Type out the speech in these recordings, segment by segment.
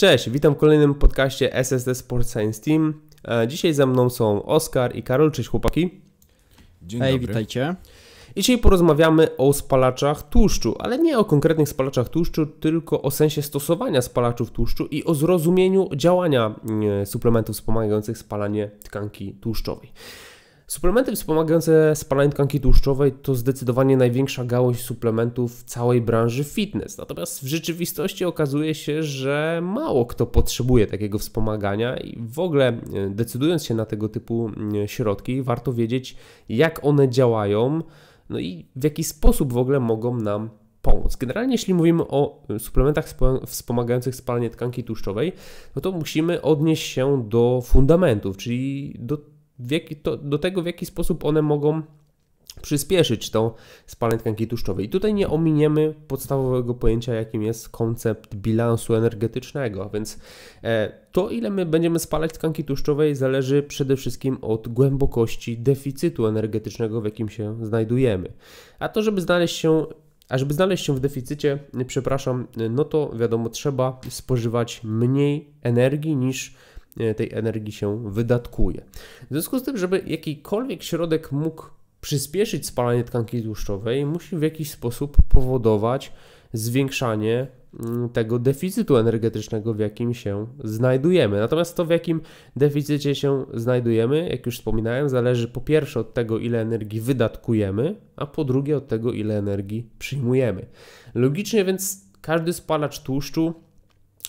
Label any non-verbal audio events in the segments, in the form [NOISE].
Cześć, witam w kolejnym podcaście SSD Sport Science Team. E, dzisiaj ze mną są Oskar i Karol. Cześć chłopaki. Dzień Hej, dobry. witajcie. I dzisiaj porozmawiamy o spalaczach tłuszczu, ale nie o konkretnych spalaczach tłuszczu, tylko o sensie stosowania spalaczów tłuszczu i o zrozumieniu działania mm, suplementów wspomagających spalanie tkanki tłuszczowej. Suplementy wspomagające spalanie tkanki tłuszczowej to zdecydowanie największa gałąź suplementów w całej branży fitness. Natomiast w rzeczywistości okazuje się, że mało kto potrzebuje takiego wspomagania i w ogóle e, decydując się na tego typu środki, warto wiedzieć, jak one działają, no i w jaki sposób w ogóle mogą nam pomóc. Generalnie, jeśli mówimy o e, suplementach wspomagających spalanie tkanki tłuszczowej, no to musimy odnieść się do fundamentów, czyli do jaki, to, do tego, w jaki sposób one mogą przyspieszyć to spalanie tkanki tłuszczowej. I tutaj nie ominiemy podstawowego pojęcia, jakim jest koncept bilansu energetycznego, więc e, to, ile my będziemy spalać tkanki tłuszczowej, zależy przede wszystkim od głębokości deficytu energetycznego, w jakim się znajdujemy. A to, żeby znaleźć się a żeby znaleźć się w deficycie, przepraszam, no to wiadomo, trzeba spożywać mniej energii niż E, tej energii się wydatkuje. W związku z tym, żeby jakikolwiek środek mógł przyspieszyć spalanie tkanki tłuszczowej, musi w jakiś sposób powodować zwiększanie mm, tego deficytu energetycznego, w jakim się znajdujemy. Natomiast to, w jakim deficycie się znajdujemy, jak już wspominałem, zależy po pierwsze od tego, ile energii wydatkujemy, a po drugie od tego, ile energii przyjmujemy. Logicznie więc każdy spalacz tłuszczu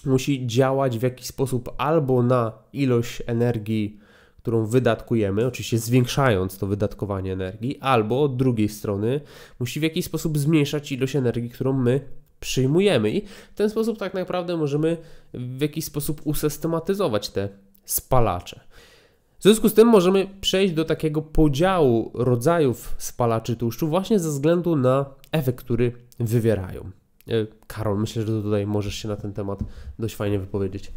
musi działać w jakiś sposób albo na ilość energii, którą wydatkujemy, oczywiście zwiększając to wydatkowanie energii, albo od drugiej strony musi w jakiś sposób zmniejszać ilość energii, którą my przyjmujemy. I w ten sposób tak naprawdę możemy w jakiś sposób usystematyzować te spalacze. W związku z tym możemy przejść do takiego podziału rodzajów spalaczy tłuszczu właśnie ze względu na efekt, który wywierają. E, Karol, myślę, że tutaj możesz się na ten temat dość fajnie wypowiedzieć.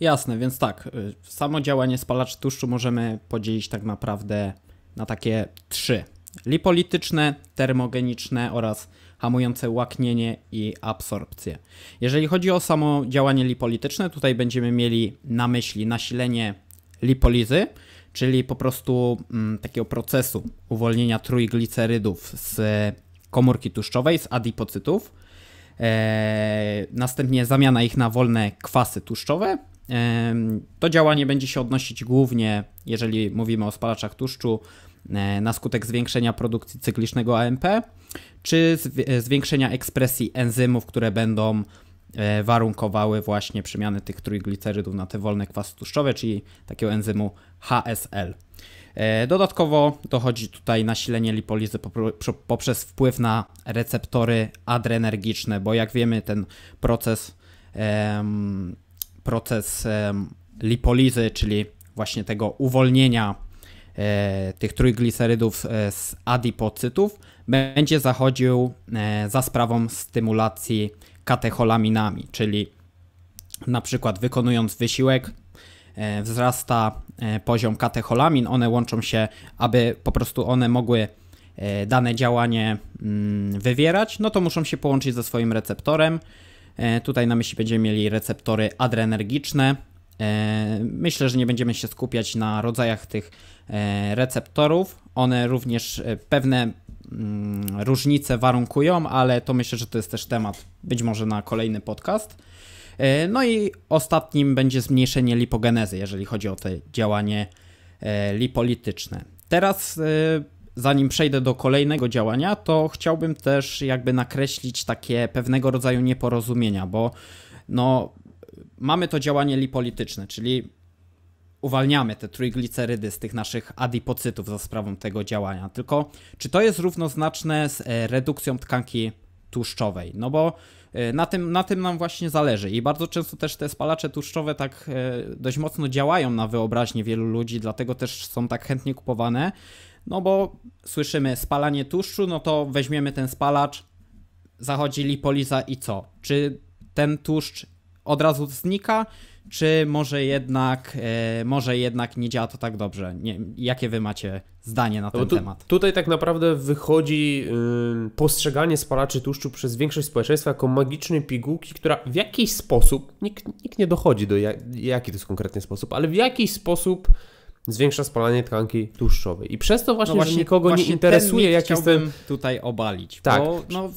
Jasne, więc tak, y, samo działanie spalaczy tłuszczu możemy podzielić tak naprawdę na takie trzy. Lipolityczne, termogeniczne oraz hamujące łaknienie i absorpcję. Jeżeli chodzi o samo działanie lipolityczne, tutaj będziemy mieli na myśli nasilenie lipolizy, czyli po prostu mm, takiego procesu uwolnienia trójglicerydów z komórki tłuszczowej z adipocytów. E, następnie zamiana ich na wolne kwasy tłuszczowe. E, to działanie będzie się odnosić głównie, jeżeli mówimy o spalaczach tłuszczu, e, na skutek zwiększenia produkcji cyklicznego AMP czy zwiększenia ekspresji enzymów, które będą warunkowały właśnie przemiany tych trójglicerydów na te wolne kwasy tłuszczowe, czyli takiego enzymu HSL. E, dodatkowo dochodzi tutaj nasilenie lipolizy poprzez wpływ na receptory adrenergiczne, bo jak wiemy ten proces, proces lipolizy, czyli właśnie tego uwolnienia e, tych trójglicerydów e, z adipocytów, będzie zachodził za sprawą stymulacji katecholaminami, czyli na przykład wykonując wysiłek E, wzrasta e, poziom katecholamin, one łączą się, aby po prostu one mogły e, dane działanie mm, wywierać, no to muszą się połączyć ze swoim receptorem. Tutaj na myśli będziemy mieli receptory adrenergiczne. Myślę, że nie będziemy się skupiać na rodzajach tych receptorów. One również pewne mm, różnice warunkują, ale to myślę, że to jest też temat być może na kolejny podcast. E, no i ostatnim będzie zmniejszenie lipogenezy, jeżeli chodzi o to działanie e, lipolityczne. Teraz e, zanim przejdę do kolejnego działania, to chciałbym też jakby nakreślić takie pewnego rodzaju nieporozumienia, bo no mamy to działanie lipolityczne, czyli uwalniamy te trójglicerydy z tych naszych adipocytów za sprawą tego działania. Tylko czy to jest równoznaczne z redukcją tkanki tłuszczowej? No bo E, na tym, na tym nam właśnie zależy i bardzo często też te spalacze tłuszczowe tak e, dość mocno działają na wyobraźnię wielu ludzi, dlatego też są tak chętnie kupowane, no bo słyszymy spalanie tłuszczu, no to weźmiemy ten spalacz, zachodzi lipoliza i co? Czy ten tłuszcz od razu znika? czy może jednak, e, może jednak nie działa to tak dobrze? Nie, jakie wy macie zdanie na no ten no tu, temat? Tutaj tak naprawdę wychodzi y, postrzeganie spalaczy tłuszczu przez większość społeczeństwa jako magicznej pigułki, która w jakiś sposób, nikt, nikt nie dochodzi do jak, jaki to jest konkretny sposób, ale w jakiś sposób zwiększa spalanie tkanki tłuszczowej. I przez to właśnie, no właśnie że nikogo właśnie nie interesuje, jak jestem... tutaj obalić, tak. Bo, no,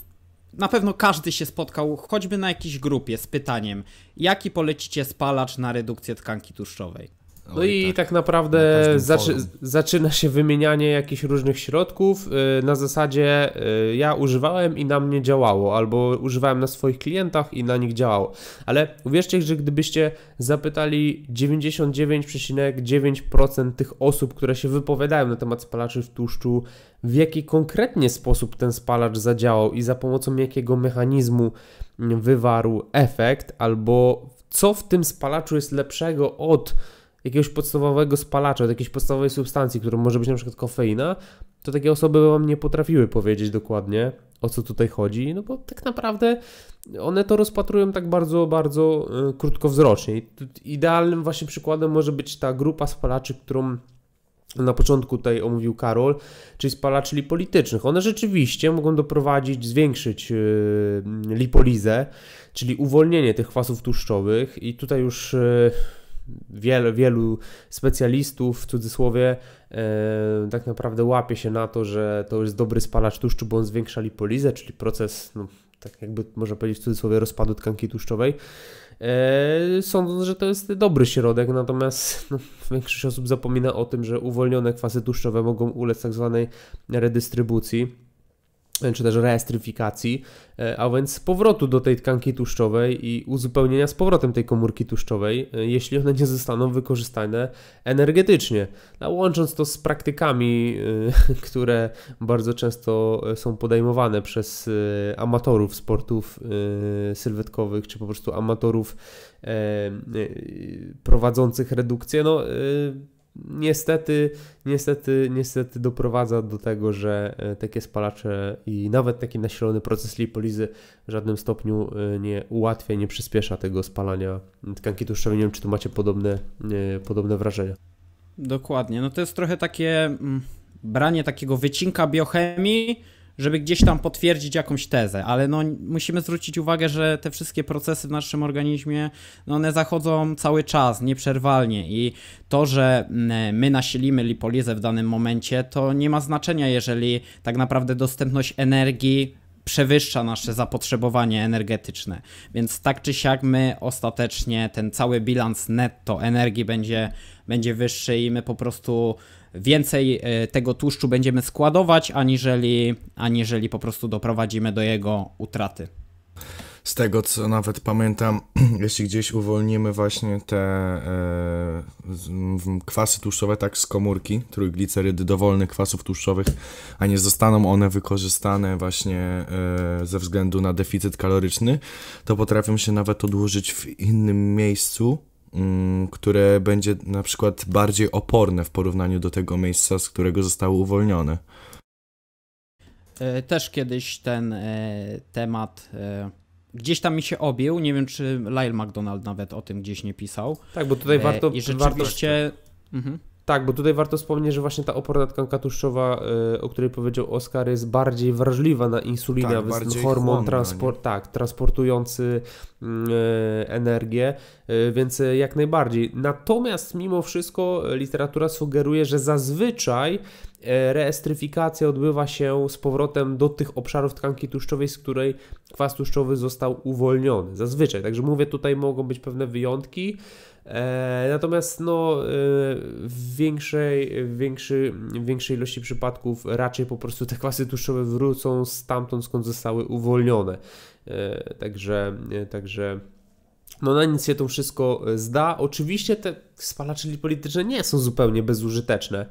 na pewno każdy się spotkał, choćby na jakiejś grupie, z pytaniem, jaki polecicie spalacz na redukcję tkanki tłuszczowej. No Oj, no i tak, tak naprawdę na zaczy zaczyna się wymienianie jakichś różnych środków yy, na zasadzie yy, ja używałem i na mnie działało, albo używałem na swoich klientach i na nich działało. Ale uwierzcie, że gdybyście zapytali 99,9% tych osób, które się wypowiadają na temat spalaczy w tłuszczu, w jaki konkretnie sposób ten spalacz zadziałał i za pomocą jakiego mechanizmu mm, wywarł efekt, albo co w tym spalaczu jest lepszego od jakiegoś podstawowego spalacza, od jakiejś podstawowej substancji, którą może być na przykład kofeina, to takie osoby wam nie potrafiły powiedzieć dokładnie, o co tutaj chodzi, no bo tak naprawdę one to rozpatrują tak bardzo, bardzo y, krótkowzrocznie. idealnym właśnie przykładem może być ta grupa spalaczy, którą na początku tutaj omówił Karol, czyli spalaczy politycznych. One rzeczywiście mogą doprowadzić, zwiększyć y, lipolizę, czyli uwolnienie tych kwasów tłuszczowych i tutaj już y, wielu wielu specjalistów w cudzysłowie e, tak naprawdę łapie się na to, że to jest dobry spalacz tłuszczu, bo on zwiększa lipolizę, czyli proces, no, tak jakby można powiedzieć w cudzysłowie, rozpadu tkanki tłuszczowej. E, sądząc, że to jest dobry środek, natomiast no, większość osób zapomina o tym, że uwolnione kwasy tłuszczowe mogą ulec tak zwanej redystrybucji E, czy też reestryfikacji, e, a więc powrotu do tej tkanki tłuszczowej i uzupełnienia z powrotem tej komórki tłuszczowej, e, jeśli one nie zostaną wykorzystane energetycznie. A łącząc to z praktykami, [LAUGHS] które bardzo często są podejmowane przez amatorów sportów sylwetkowych, czy po prostu amatorów prowadzących redukcję, no niestety, niestety, niestety doprowadza do tego, że e, takie spalacze i nawet taki nasilony proces lipolizy w żadnym stopniu e, nie ułatwia, nie przyspiesza tego spalania tkanki tłuszczowej. Nie wiem, czy tu macie podobne, e, podobne wrażenia. Dokładnie. No to jest trochę takie mm, branie takiego wycinka biochemii, żeby gdzieś tam potwierdzić jakąś tezę, ale no musimy zwrócić uwagę, że te wszystkie procesy w naszym organizmie, no one zachodzą cały czas, nieprzerwalnie i to, że mm, my nasilimy lipolizę w danym momencie, to nie ma znaczenia, jeżeli tak naprawdę dostępność energii przewyższa nasze zapotrzebowanie energetyczne. Więc tak czy siak my ostatecznie ten cały bilans netto energii będzie, będzie wyższy i my po prostu więcej e, tego tłuszczu będziemy składować, aniżeli, aniżeli po prostu doprowadzimy do jego utraty. Z tego co nawet pamiętam, [CLEARS THROAT] jeśli gdzieś uwolnimy właśnie te e, kwasy tłuszczowe tak z komórki, trójglicerydy dowolnych kwasów tłuszczowych, a nie zostaną one wykorzystane właśnie e, ze względu na deficyt kaloryczny, to potrafią się nawet odłożyć w innym miejscu Mm, które będzie na przykład bardziej oporne w porównaniu do tego miejsca, z którego zostało uwolnione. E, też kiedyś ten e, temat e, gdzieś tam mi się objął. Nie wiem, czy Lyle McDonald nawet o tym gdzieś nie pisał. Tak, bo tutaj warto. I rzeczywiście. Wartości. Mhm. Tak, bo tutaj warto wspomnieć, że właśnie ta oporna tkanka tłuszczowa, e, o której powiedział Oskar, jest bardziej wrażliwa na insulinę, tak, więc hormon chłonna, transport, tak, transportujący mm, e, energię, e, więc jak najbardziej. Natomiast mimo wszystko literatura sugeruje, że zazwyczaj reestryfikacja odbywa się z powrotem do tych obszarów tkanki tłuszczowej, z której kwas tłuszczowy został uwolniony. Zazwyczaj, także mówię, tutaj mogą być pewne wyjątki. E, natomiast no, e, w, większej, w, większy, w większej ilości przypadków raczej po prostu te kwasy tłuszczowe wrócą stamtąd, skąd zostały uwolnione. E, także, także no na nic się to wszystko e, zda. Oczywiście te spalacze polityczne nie są zupełnie bezużyteczne.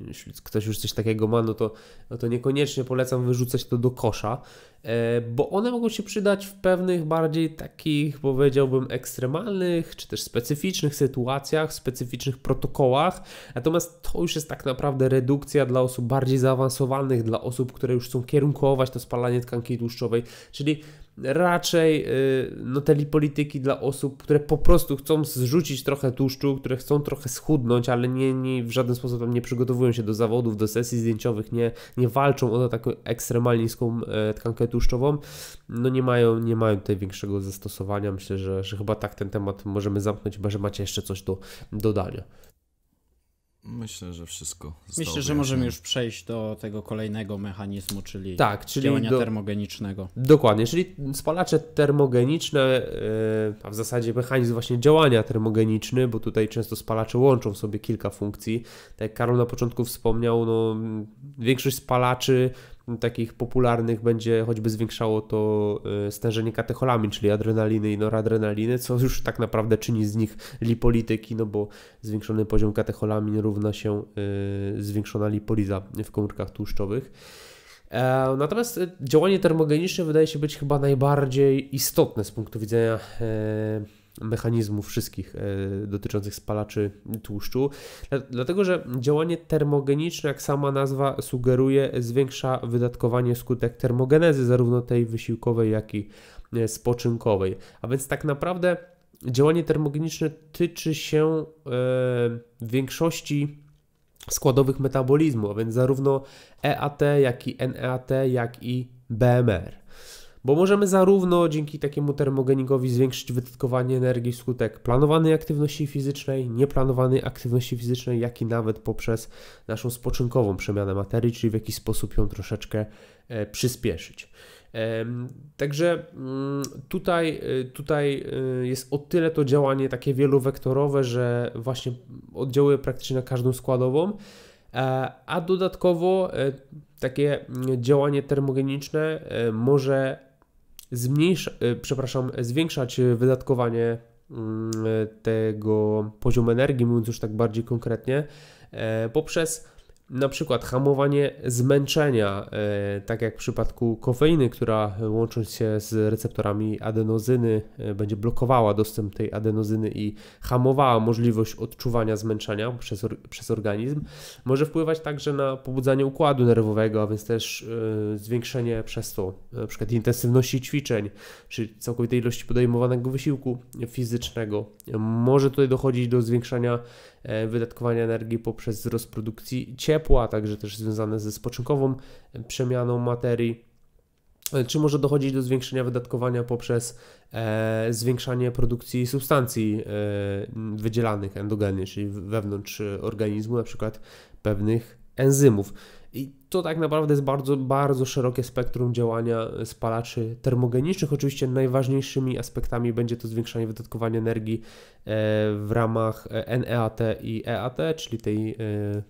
Jeśli ktoś już coś takiego ma, no to, no to niekoniecznie polecam wyrzucać to do kosza, e, bo one mogą się przydać w pewnych bardziej takich, powiedziałbym, ekstremalnych czy też specyficznych sytuacjach, specyficznych protokołach. Natomiast to już jest tak naprawdę redukcja dla osób bardziej zaawansowanych, dla osób, które już chcą kierunkować to spalanie tkanki tłuszczowej, czyli raczej y, no, polityki dla osób, które po prostu chcą zrzucić trochę tłuszczu, które chcą trochę schudnąć, ale nie, nie w żaden sposób nie przygotowują się do zawodów, do sesji zdjęciowych, nie, nie walczą o taką ekstremalnie niską e, tkankę tłuszczową, no nie mają, nie mają tutaj większego zastosowania. Myślę, że, że chyba tak ten temat możemy zamknąć, chyba że macie jeszcze coś do dodania. Myślę, że wszystko. Myślę, że możemy już przejść do tego kolejnego mechanizmu, czyli, tak, czyli działania do... termogenicznego. Dokładnie, czyli spalacze termogeniczne, e, a w zasadzie mechanizm właśnie działania termogeniczny, bo tutaj często spalacze łączą sobie kilka funkcji. Tak jak Karol na początku wspomniał, no, większość spalaczy takich popularnych będzie choćby zwiększało to e, stężenie katecholamin, czyli adrenaliny i noradrenaliny, co już tak naprawdę czyni z nich lipolityki, no bo zwiększony poziom katecholamin równa się e, zwiększona lipoliza w komórkach tłuszczowych. E, natomiast działanie termogeniczne wydaje się być chyba najbardziej istotne z punktu widzenia mechanizmów wszystkich e, dotyczących spalaczy tłuszczu, dlatego że działanie termogeniczne, jak sama nazwa sugeruje, zwiększa wydatkowanie skutek termogenezy, zarówno tej wysiłkowej, jak i e, spoczynkowej. A więc tak naprawdę działanie termogeniczne tyczy się e, większości składowych metabolizmu, a więc zarówno EAT, jak i NEAT, jak i BMR bo możemy zarówno dzięki takiemu termogenikowi zwiększyć wydatkowanie energii wskutek planowanej aktywności fizycznej, nieplanowanej aktywności fizycznej, jak i nawet poprzez naszą spoczynkową przemianę materii, czyli w jakiś sposób ją troszeczkę e, przyspieszyć. Także mm, tutaj, e, tutaj e, jest o tyle to działanie takie wielowektorowe, że właśnie oddziałuje praktycznie na każdą składową, a dodatkowo takie mm, działanie termogeniczne może zmniejsza, e, przepraszam, zwiększać e, wydatkowanie mm, e, tego poziomu energii, mówiąc już tak bardziej konkretnie, poprzez na przykład hamowanie zmęczenia, e, tak jak w przypadku kofeiny, która e, łącząc się z receptorami adenozyny e, będzie blokowała dostęp tej adenozyny i hamowała możliwość odczuwania zmęczenia przez, przez organizm, może wpływać także na pobudzanie układu nerwowego, a więc też zwiększenie przez to na przykład intensywności ćwiczeń, czy całkowitej ilości podejmowanego wysiłku fizycznego. Może tutaj dochodzić do zwiększania E, wydatkowania energii poprzez wzrost produkcji ciepła, także też związane ze spoczynkową e, przemianą materii e, czy może dochodzić do zwiększenia wydatkowania poprzez e, zwiększanie produkcji substancji e, wydzielanych endogennie, czyli wewnątrz organizmu, na przykład pewnych enzymów. I to tak naprawdę jest bardzo, bardzo szerokie spektrum działania spalaczy termogenicznych. Oczywiście najważniejszymi aspektami będzie to zwiększanie wydatkowania energii e, w ramach e, NEAT i EAT, czyli tej e,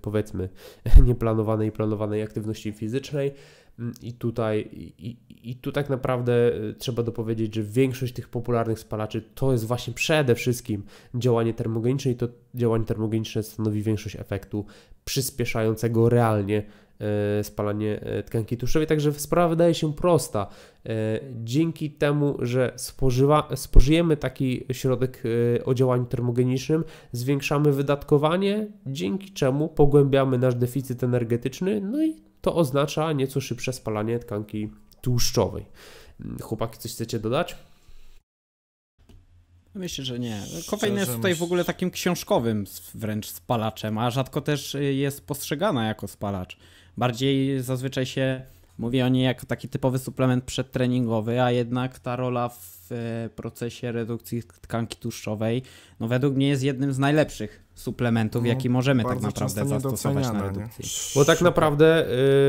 powiedzmy [LAUGHS] nieplanowanej i planowanej aktywności fizycznej. Mm, I tutaj, i, i tu tak naprawdę trzeba dopowiedzieć, że większość tych popularnych spalaczy to jest właśnie przede wszystkim działanie termogeniczne i to działanie termogeniczne stanowi większość efektu przyspieszającego realnie E, spalanie e, tkanki tłuszczowej. Także sprawa wydaje się prosta. E, dzięki temu, że spożywa, spożyjemy taki środek o działaniu termogenicznym, zwiększamy wydatkowanie, dzięki czemu pogłębiamy nasz deficyt energetyczny, no i to oznacza nieco szybsze spalanie tkanki tłuszczowej. Mm, chłopaki, coś chcecie dodać? Myślę, że nie. Kofeina jest tutaj w ogóle takim książkowym wręcz spalaczem, a rzadko też jest postrzegana jako spalacz. Bardziej zazwyczaj się mówi o niej jako taki typowy suplement przedtreningowy, a jednak ta rola w e, procesie redukcji tkanki tłuszczowej, no według mnie jest jednym z najlepszych suplementów, no, jaki możemy tak naprawdę zastosować na redukcji. Bo tak naprawdę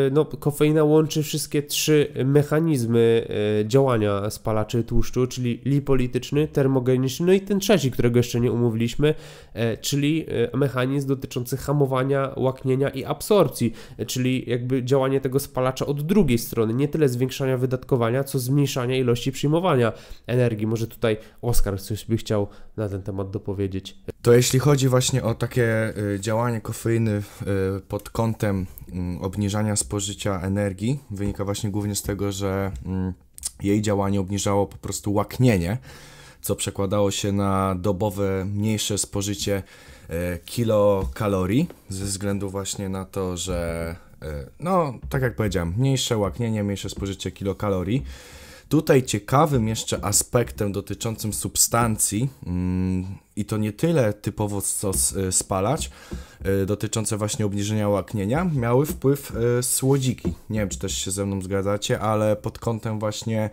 y, no, kofeina łączy wszystkie trzy mechanizmy y, działania spalaczy tłuszczu, czyli lipolityczny, termogeniczny no i ten trzeci, którego jeszcze nie umówiliśmy, y, czyli mechanizm dotyczący hamowania, łaknienia i absorpcji, czyli jakby działanie tego spalacza od drugiej strony, nie tyle zwiększania wydatkowania, co zmniejszania ilości przyjmowania energii. Może tutaj Oskar coś by chciał na ten temat dopowiedzieć. To jeśli chodzi właśnie o takie y, działanie kofeiny y, pod kątem mm, obniżania spożycia energii, wynika właśnie głównie z tego, że mm, jej działanie obniżało po prostu łaknienie, co przekładało się na dobowe mniejsze spożycie y, kilokalorii, ze względu właśnie na to, że no, tak jak powiedziałem, mniejsze łaknienie, mniejsze spożycie kilokalorii. Tutaj ciekawym jeszcze aspektem dotyczącym substancji, mm, i to nie tyle typowo co e, spalać, e, dotyczące właśnie obniżenia łaknienia, miały wpływ e, słodziki. Nie wiem, czy też się ze mną zgadzacie, ale pod kątem właśnie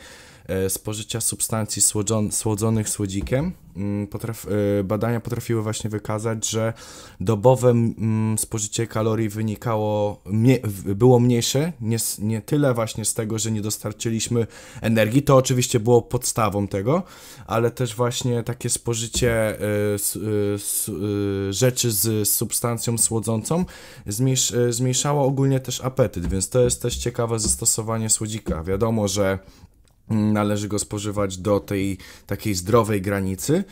E, spożycia substancji słodzon, słodzonych słodzikiem, mm, potraf, e, badania potrafiły właśnie wykazać, że dobowe mm, spożycie kalorii wynikało, było mniejsze, nie, nie tyle właśnie z tego, że nie dostarczyliśmy energii, to oczywiście było podstawą tego, ale też właśnie takie spożycie e, rzeczy z substancją słodzącą zmniejszało ogólnie też apetyt, więc to jest też ciekawe zastosowanie słodzika. Wiadomo, że należy go spożywać do tej takiej zdrowej granicy.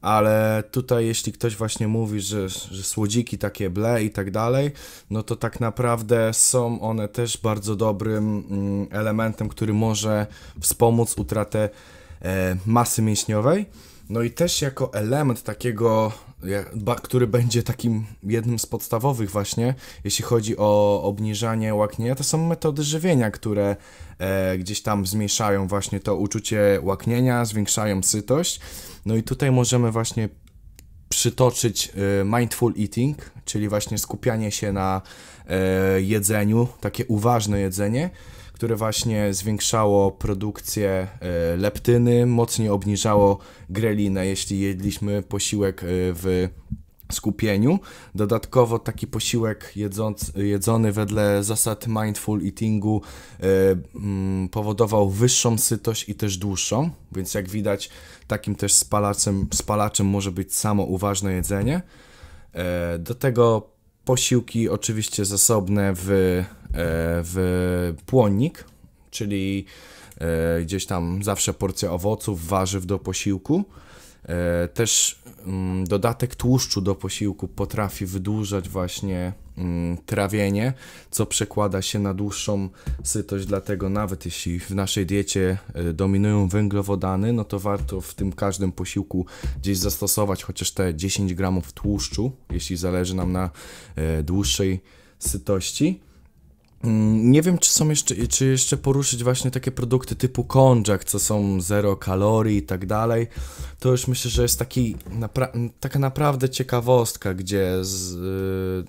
Ale tutaj, jeśli ktoś właśnie mówi, że, że słodziki takie ble i tak dalej, no to tak naprawdę są one też bardzo dobrym mm, elementem, który może wspomóc utratę e, masy mięśniowej. No i też jako element takiego który będzie takim jednym z podstawowych właśnie, jeśli chodzi o obniżanie łaknienia, to są metody żywienia, które e, gdzieś tam zmniejszają właśnie to uczucie łaknienia, zwiększają sytość. No i tutaj możemy właśnie przytoczyć e, mindful eating, czyli właśnie skupianie się na e, jedzeniu, takie uważne jedzenie, które właśnie zwiększało produkcję e, leptyny, mocniej obniżało grelinę, jeśli jedliśmy posiłek w skupieniu. Dodatkowo taki posiłek jedząc, jedzony wedle zasad mindful eatingu e, mm, powodował wyższą sytość i też dłuższą, więc jak widać takim też spalaczem, spalaczem może być samo uważne jedzenie. E, do tego posiłki oczywiście zasobne w, e, w płonnik, czyli gdzieś tam zawsze porcja owoców, warzyw do posiłku. E, też mm, dodatek tłuszczu do posiłku potrafi wydłużać właśnie mm, trawienie, co przekłada się na dłuższą sytość, dlatego nawet jeśli w naszej diecie e, dominują węglowodany, no to warto w tym każdym posiłku gdzieś zastosować chociaż te 10 gramów tłuszczu, jeśli zależy nam na e, dłuższej sytości. Mm, nie wiem, czy są jeszcze, czy jeszcze poruszyć właśnie takie produkty typu konjak, co są zero kalorii i tak dalej. To już myślę, że jest taki, napra taka naprawdę ciekawostka, gdzie z,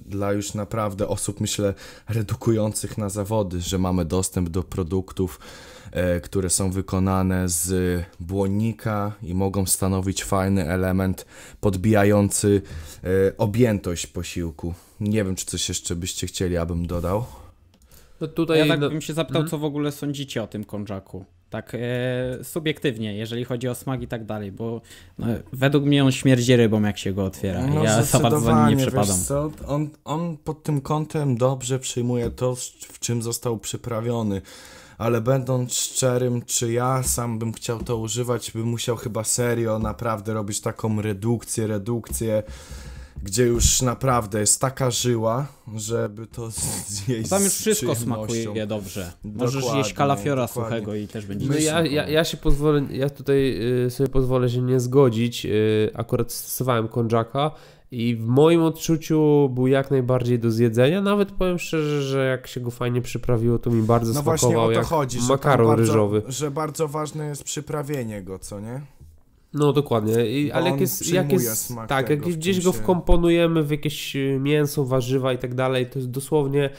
yy, dla już naprawdę osób, myślę, redukujących na zawody, że mamy dostęp do produktów, yy, które są wykonane z błonnika i mogą stanowić fajny element podbijający yy, objętość posiłku. Nie wiem, czy coś jeszcze byście chcieli, abym dodał. No tutaj, ja tak no... bym się zapytał, mhm. co w ogóle sądzicie o tym konjaku. Tak e, subiektywnie, jeżeli chodzi o smak i tak dalej, bo no, według mnie on śmierdzi rybą, jak się go otwiera. No, ja za bardzo za nim nie przepadam. On, on pod tym kątem dobrze przyjmuje to, w czym został przyprawiony ale będąc szczerym, czy ja sam bym chciał to używać, bym musiał chyba serio naprawdę robić taką redukcję, redukcję gdzie już naprawdę jest taka żyła, żeby to [LAUGHS] zjeść. Tam już wszystko smakuje dobrze. Możesz jeść kalafiora dokładnie. suchego i też będzie. No ja, ja, ja się pozwolę, ja tutaj y, sobie pozwolę się nie zgodzić. Y, akurat stosowałem konjaka i w moim odczuciu był jak najbardziej do zjedzenia. Nawet powiem szczerze, że jak się go fajnie przyprawiło, to mi bardzo no smakował właśnie o to chodzi, makaron bardzo, ryżowy. Że bardzo ważne jest przyprawienie go, co nie? No dokładnie, I, ale jak jest, jak jest tak, jak gdzieś go wkomponujemy w jakieś e, mięso, warzywa i tak dalej, to jest dosłownie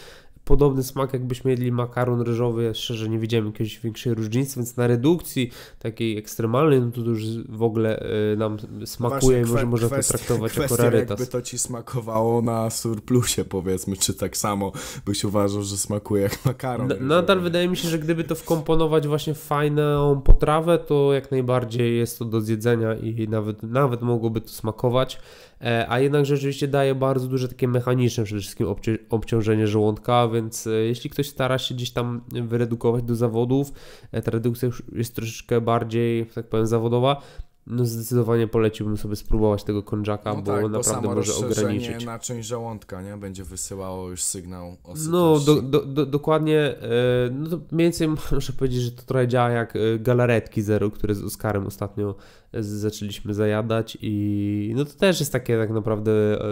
podobny smak, jakbyśmy jedli makaron ryżowy. Szczerze nie widziałem jakiejś większej różnicy, więc na redukcji takiej ekstremalnej, no to już w ogóle y, nam smakuje i może można to traktować kwestia, jako rarytas. jakby to ci smakowało na surplusie powiedzmy, czy tak samo byś uważał, że smakuje jak makaron. Na, nadal wydaje mi się, że gdyby to wkomponować właśnie w fajną potrawę, to jak najbardziej jest to do zjedzenia i nawet, nawet mogłoby to smakować e, a jednakże rzeczywiście daje bardzo duże takie mechaniczne przede wszystkim obciążenie żołądka, więc e, jeśli ktoś stara się gdzieś tam wyredukować do zawodów, e, ta redukcja już jest troszeczkę bardziej, tak powiem, zawodowa, no zdecydowanie poleciłbym sobie spróbować tego konjaka, no bo tak, naprawdę bo może ograniczyć. na część żołądka, nie? Będzie wysyłało już sygnał o No, do, do, do, dokładnie. E, no to mniej więcej [LAUGHS] muszę powiedzieć, że to trochę działa jak galaretki Zero, które z Oskarem ostatnio zaczęliśmy zajadać i no to też jest takie tak naprawdę e,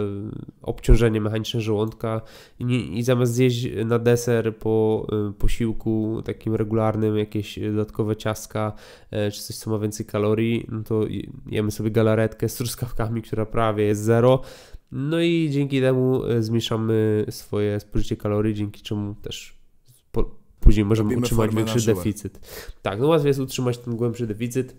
obciążenie mechaniczne żołądka i, nie, i zamiast zjeść na deser po e, posiłku takim regularnym jakieś dodatkowe ciastka e, czy coś co ma więcej kalorii, no to jemy sobie galaretkę z truskawkami, która prawie jest zero. No i dzięki temu zmniejszamy swoje spożycie kalorii, dzięki czemu też po, później możemy Robimy utrzymać większy deficyt. Tak, no łatwiej jest utrzymać ten głębszy deficyt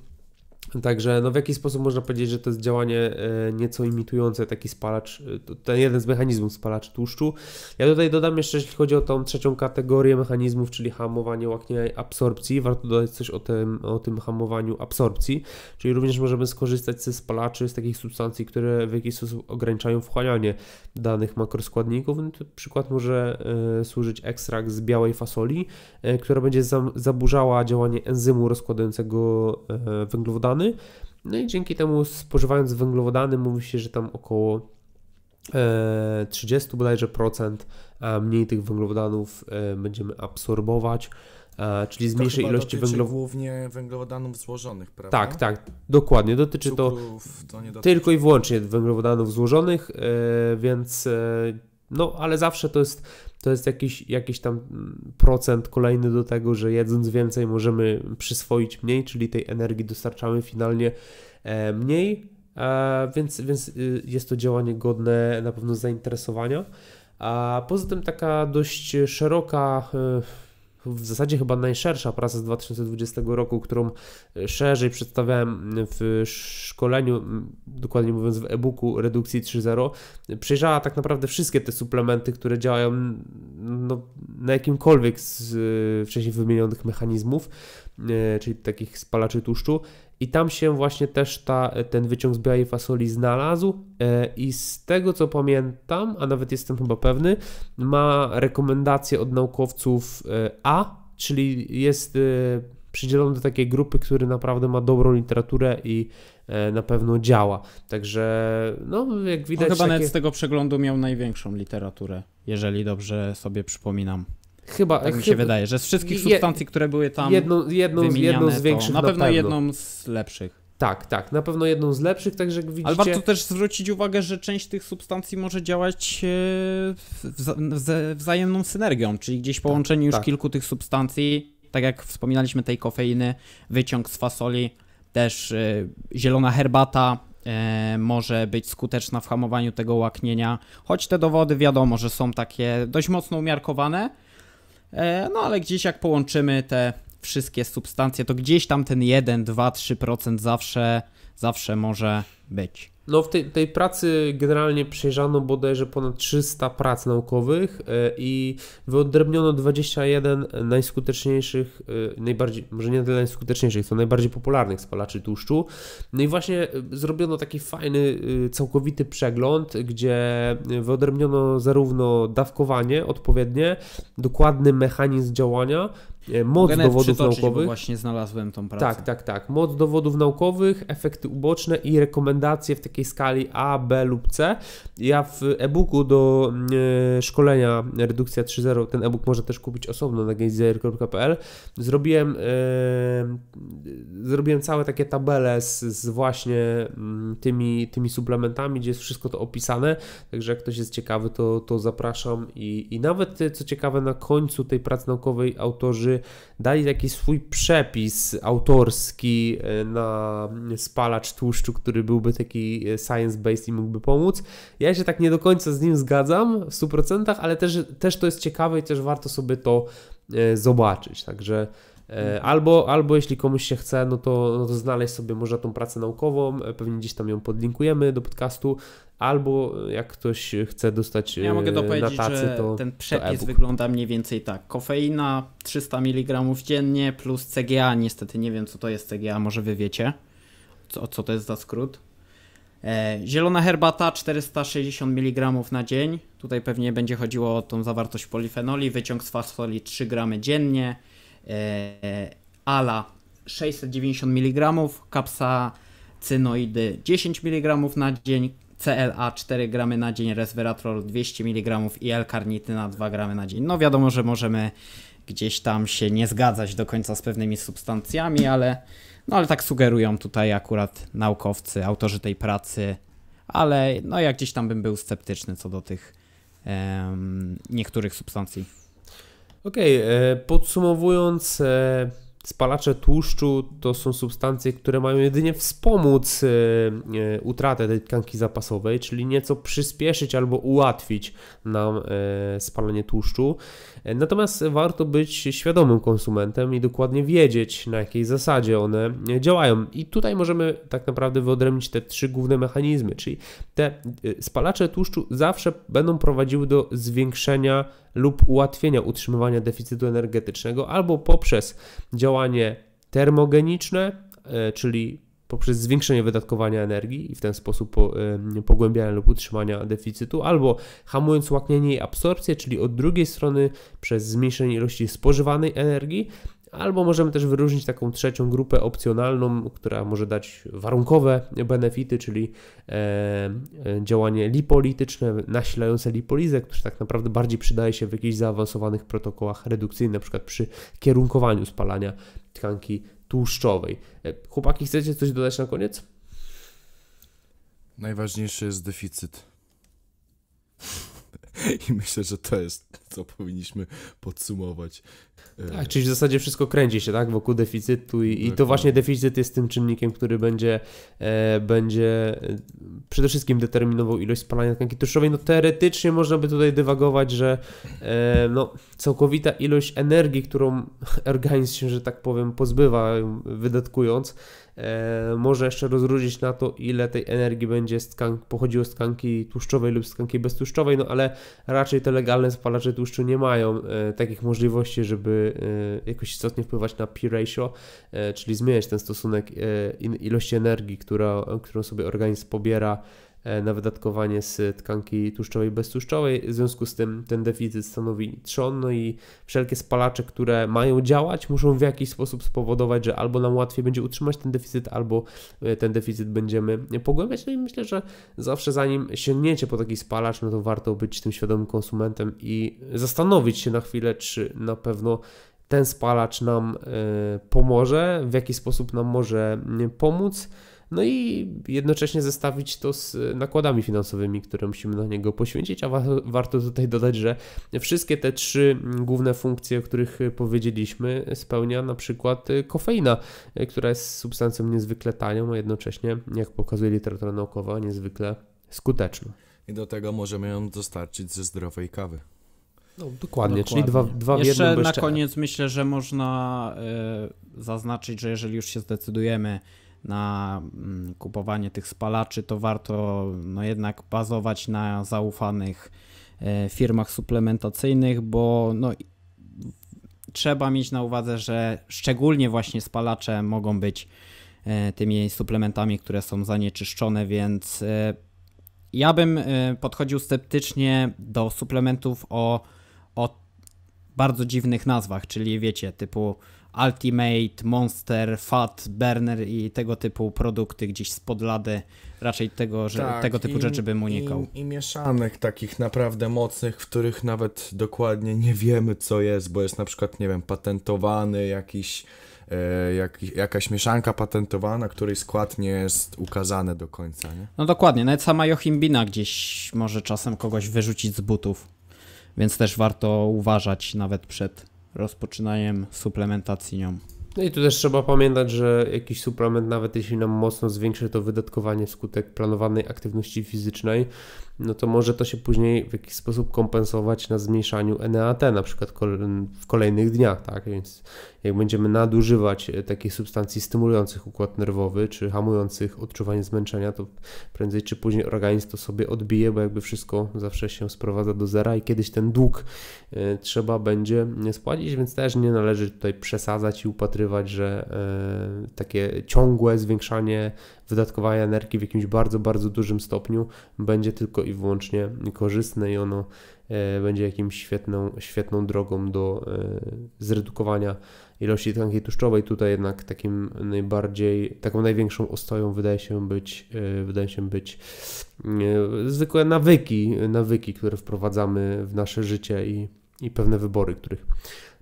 Także no w jakiś sposób można powiedzieć, że to jest działanie e, nieco imitujące taki spalacz, e, ten jeden z mechanizmów spalaczy tłuszczu. Ja tutaj dodam jeszcze, jeśli chodzi o tą trzecią kategorię mechanizmów, czyli hamowanie łaknienia i absorpcji, warto dodać coś o tym, o tym hamowaniu absorpcji, czyli również możemy skorzystać ze spalaczy, z takich substancji, które w jakiś sposób ograniczają wchłanianie danych makroskładników. No przykład może e, służyć ekstrakt z białej fasoli, która będzie zaburzała działanie enzymu rozkładającego węglowodany, no i dzięki temu spożywając węglowodany mówi się, że tam około 30 e, bodajże procent e, mniej tych węglowodanów e, będziemy absorbować, czyli z mniejszej ilości węglowodanów. głównie węglowodanów złożonych, prawda? Tak, tak, dokładnie. Dotyczy to, to tylko i wyłącznie węglowodanów złożonych, więc no, ale zawsze to jest to jest jakiś, jakiś tam mm, procent kolejny do tego, że jedząc więcej możemy przyswoić mniej, czyli tej energii dostarczamy finalnie e, mniej, e, więc, więc y, jest to działanie godne na pewno zainteresowania. A poza tym taka dość szeroka e, w zasadzie chyba najszersza praca z 2020 roku, którą e, szerzej przedstawiałem w szkoleniu, dokładnie mówiąc w e-booku Redukcji 3.0, przejrzała tak naprawdę wszystkie te suplementy, które działają no, na jakimkolwiek z e, wcześniej wymienionych mechanizmów, e, czyli takich spalaczy tłuszczu. I tam się właśnie też ta, ten wyciąg z białej fasoli znalazł. E, I z tego co pamiętam, a nawet jestem chyba pewny, ma rekomendacje od naukowców e, A, czyli jest e, przydzielony do takiej grupy, który naprawdę ma dobrą literaturę i na pewno działa. Także, no, jak widać. On chyba takie... nawet z tego przeglądu miał największą literaturę, jeżeli dobrze sobie przypominam. Chyba. Tak mi się chyba, wydaje, że z wszystkich substancji, je, które były tam jedną, jedną, jedną z większych. Na pewno, na pewno jedną z lepszych. Tak, tak, na pewno jedną z lepszych, także jak widzicie... Ale warto też zwrócić uwagę, że część tych substancji może działać e, ze wzajemną synergią, czyli gdzieś tak, połączenie tak, już tak. kilku tych substancji, tak jak wspominaliśmy tej kofeiny, wyciąg z fasoli, też e, zielona herbata, e, może być skuteczna w hamowaniu tego łaknienia, choć te dowody wiadomo, że są takie dość mocno umiarkowane, E, no ale gdzieś jak połączymy te wszystkie substancje, to gdzieś tam ten 1, 2, 3% zawsze, zawsze może być. No w tej, tej, pracy generalnie przejrzano bodajże ponad 300 prac naukowych e, i wyodrębniono 21 najskuteczniejszych, e, najbardziej, może nie tyle najskuteczniejszych, to najbardziej popularnych spalaczy tłuszczu. No i właśnie e, zrobiono taki fajny, całkowity przegląd, gdzie wyodrębniono zarówno dawkowanie odpowiednie, dokładny mechanizm działania, E, moc dowodów naukowych. właśnie znalazłem tą pracę. Tak, tak, tak. Moc dowodów naukowych, efekty uboczne i rekomendacje w takiej skali A, B lub C. Ja w e-booku do mm, e, szkolenia Redukcja 3.0, ten e-book można też kupić osobno na gainslayer.pl, zrobiłem, e, zrobiłem całe takie tabele z, z właśnie mm, tymi, tymi suplementami, gdzie jest wszystko to opisane, także jak ktoś jest ciekawy, to, to zapraszam i, i nawet co ciekawe na końcu tej pracy naukowej autorzy dali taki swój przepis autorski e, na spalacz tłuszczu, który byłby taki e, science-based i mógłby pomóc. Ja się tak nie do końca z nim zgadzam w 100%, ale też, też to jest ciekawe i też warto sobie to e, zobaczyć. Także E, albo, albo jeśli komuś się chce, no to, no to znaleźć sobie może tą pracę naukową, e, pewnie gdzieś tam ją podlinkujemy do podcastu, albo jak ktoś chce dostać ja mogę e, na tacy, to ten przepis to wygląda mniej więcej tak. Kofeina 300 mg dziennie plus CGA, niestety nie wiem co to jest CGA, może wy wiecie, co, co to jest za skrót. zielona herbata 460 mg na dzień, tutaj pewnie będzie chodziło o tą zawartość polifenoli, wyciąg z fasoli 3 gramy dziennie, E, ala 690 mg, kapsacynoidy 10 mg na dzień, CLA 4 g na dzień, resveratrol 200 mg i L-karnityna 2 g na dzień. No wiadomo, że możemy gdzieś tam się nie zgadzać do końca z pewnymi substancjami, ale, no ale tak sugerują tutaj akurat naukowcy, autorzy tej pracy, ale no ja gdzieś tam bym był sceptyczny co do tych um, niektórych substancji. Okej, okay, e, podsumowując, e, Spalacze tłuszczu to są substancje, które mają jedynie wspomóc e, e, utratę tej tkanki zapasowej, czyli nieco przyspieszyć albo ułatwić nam e, spalanie tłuszczu. Natomiast warto być świadomym konsumentem i dokładnie wiedzieć, na jakiej zasadzie one działają. I tutaj możemy tak naprawdę wyodrębnić te trzy główne mechanizmy, czyli te spalacze tłuszczu zawsze będą prowadziły do zwiększenia lub ułatwienia utrzymywania deficytu energetycznego albo poprzez działanie działanie termogeniczne, e, czyli poprzez zwiększenie wydatkowania energii i w ten sposób pogłębiania lub utrzymania deficytu, albo hamując łaknienie i absorpcję, czyli od drugiej strony przez zmniejszenie ilości spożywanej energii, albo możemy też wyróżnić taką trzecią grupę opcjonalną, która może dać warunkowe benefity, czyli e, e, działanie lipolityczne, nasilające lipolizę, które tak naprawdę bardziej przydaje się w jakichś zaawansowanych protokołach redukcyjnych, na przykład przy kierunkowaniu spalania tkanki tłuszczowej. E, chłopaki, chcecie coś dodać na koniec? Najważniejszy jest deficyt. [LAUGHS] I myślę, że to jest co powinniśmy podsumować. E, tak, czyli w zasadzie wszystko kręci się tak wokół deficytu i, i to właśnie deficyt jest tym czynnikiem, który będzie, e, będzie e, przede wszystkim determinował ilość spalania tkanki tłuszczowej. No teoretycznie można by tutaj dywagować, że e, no, całkowita ilość energii, którą [LAUGHS] organizm się, że tak powiem, pozbywa wydatkując, E, może jeszcze rozróżnić na to, ile tej energii będzie z tkank, pochodziło z tkanki tłuszczowej lub z tkanki beztłuszczowej, no ale raczej te legalne spalacze tłuszczowe tłuszczu nie mają e, takich możliwości, żeby e, jakoś istotnie wpływać na P-ratio, e, czyli zmieniać ten stosunek ilości energii, która, którą sobie organizm pobiera E, na wydatkowanie z tkanki tłuszczowej beztłuszczowej. W związku z tym ten deficyt stanowi trzon, no i wszelkie spalacze, które mają działać, muszą w jakiś sposób spowodować, że albo nam łatwiej będzie utrzymać ten deficyt, albo e, ten deficyt będziemy pogłębiać. No i myślę, że zawsze zanim sięgniecie po taki spalacz, no to warto być tym świadomym konsumentem i zastanowić się na chwilę, czy na pewno ten spalacz nam e, pomoże, w jaki sposób nam może pomóc no i jednocześnie zestawić to z nakładami finansowymi, które musimy na niego poświęcić, a wa warto tutaj dodać, że wszystkie te trzy główne funkcje, o których powiedzieliśmy, spełnia na przykład kofeina, która jest substancją niezwykle tanią, a jednocześnie, jak pokazuje literatura naukowa, niezwykle skuteczną. I do tego możemy ją dostarczyć ze zdrowej kawy. No, dokładnie, dokładnie, czyli dwa, dwa Jeszcze w Jeszcze na koniec myślę, że można y, zaznaczyć, że jeżeli już się zdecydujemy na mm, kupowanie tych spalaczy, to warto no jednak bazować na zaufanych e, firmach suplementacyjnych, bo no, trzeba mieć na uwadze, że szczególnie właśnie spalacze mogą być e, tymi suplementami, które są zanieczyszczone, więc e, ja bym podchodził sceptycznie do suplementów o, o bardzo dziwnych nazwach, czyli wiecie, typu Ultimate, Monster, Fat, Burner i tego typu produkty gdzieś spod lady. Raczej tego, że, tak, tego typu i, rzeczy bym unikał. I, I mieszanek takich naprawdę mocnych, w których nawet dokładnie nie wiemy co jest, bo jest na przykład, nie wiem, patentowany jakiś e, jak, jakaś mieszanka patentowana, której skład nie jest ukazany do końca. Nie? No dokładnie, nawet sama Jochimbina gdzieś może czasem kogoś wyrzucić z butów, więc też warto uważać nawet przed rozpoczynaniem suplementacji nią. No i tu też trzeba pamiętać, że jakiś suplement, nawet jeśli nam mocno zwiększy to wydatkowanie wskutek planowanej aktywności fizycznej, no to może to się później w jakiś sposób kompensować na zmniejszaniu NAT, na przykład w kolejnych dniach, tak? Więc jak będziemy nadużywać e, takich substancji stymulujących układ nerwowy, czy hamujących odczuwanie zmęczenia, to prędzej czy później organizm to sobie odbije, bo jakby wszystko zawsze się sprowadza do zera i kiedyś ten dług e, trzeba będzie spłacić, więc też nie należy tutaj przesadzać i upatrywać, że e, takie ciągłe zwiększanie wydatkowanie energii w jakimś bardzo, bardzo dużym stopniu będzie tylko i wyłącznie korzystne i ono e, będzie jakimś świetną, świetną drogą do e, zredukowania ilości tkanki tłuszczowej. Tutaj jednak takim najbardziej, taką największą ostoją wydaje się być, e, wydaje się być zwykłe nawyki, nawyki, które wprowadzamy w nasze życie i, i pewne wybory, których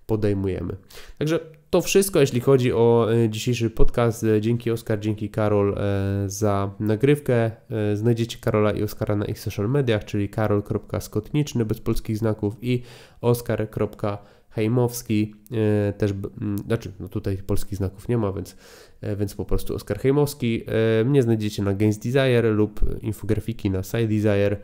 podejmujemy. Także to wszystko, jeśli chodzi o e, dzisiejszy podcast. E, dzięki Oskar, dzięki Karol e, za nagrywkę. Znajdziecie Karola i Oskara na ich social mediach, czyli karol.skotniczny bez polskich znaków i oskar.hejmowski też, znaczy no tutaj polskich znaków nie ma, więc, więc po prostu Oskar Hejmowski. Mnie znajdziecie na Games Desire lub infografiki na Side Desire.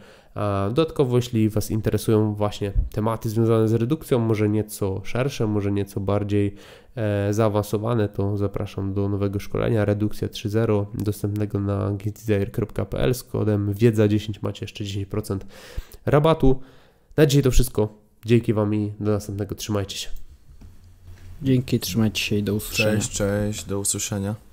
Dodatkowo, jeśli Was interesują właśnie tematy związane z redukcją, może nieco szersze, może nieco bardziej E, zaawansowane, to zapraszam do nowego szkolenia Redukcja 3.0 dostępnego na getdesigner.pl z kodem wiedza10 macie jeszcze 10% rabatu. Na dzisiaj to wszystko. Dzięki Wam i do następnego. Trzymajcie się. Dzięki, trzymajcie się i do usłyszenia. Cześć, cześć, do usłyszenia.